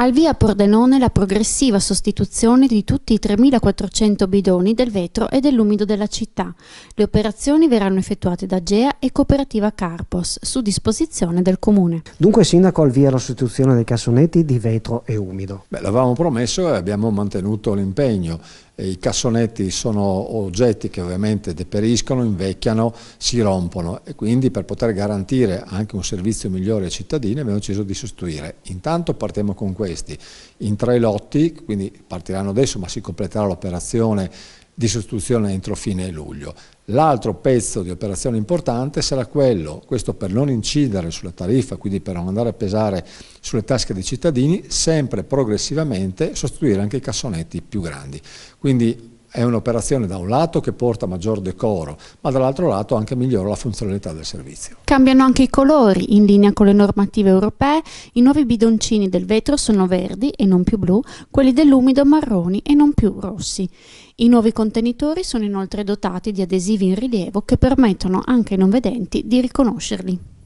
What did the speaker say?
Al via Pordenone la progressiva sostituzione di tutti i 3.400 bidoni del vetro e dell'umido della città. Le operazioni verranno effettuate da GEA e Cooperativa Carpos, su disposizione del Comune. Dunque Sindaco al via la sostituzione dei cassonetti di vetro e umido. Beh, l'avevamo promesso e abbiamo mantenuto l'impegno. I cassonetti sono oggetti che ovviamente deperiscono, invecchiano, si rompono e quindi per poter garantire anche un servizio migliore ai cittadini abbiamo deciso di sostituire. Intanto partiamo con questo questi, in tre lotti, quindi partiranno adesso ma si completerà l'operazione di sostituzione entro fine luglio. L'altro pezzo di operazione importante sarà quello, questo per non incidere sulla tariffa, quindi per non andare a pesare sulle tasche dei cittadini, sempre progressivamente sostituire anche i cassonetti più grandi. Quindi è un'operazione da un lato che porta maggior decoro, ma dall'altro lato anche migliora la funzionalità del servizio. Cambiano anche i colori, in linea con le normative europee, i nuovi bidoncini del vetro sono verdi e non più blu, quelli dell'umido marroni e non più rossi. I nuovi contenitori sono inoltre dotati di adesivi in rilievo che permettono anche ai non vedenti di riconoscerli.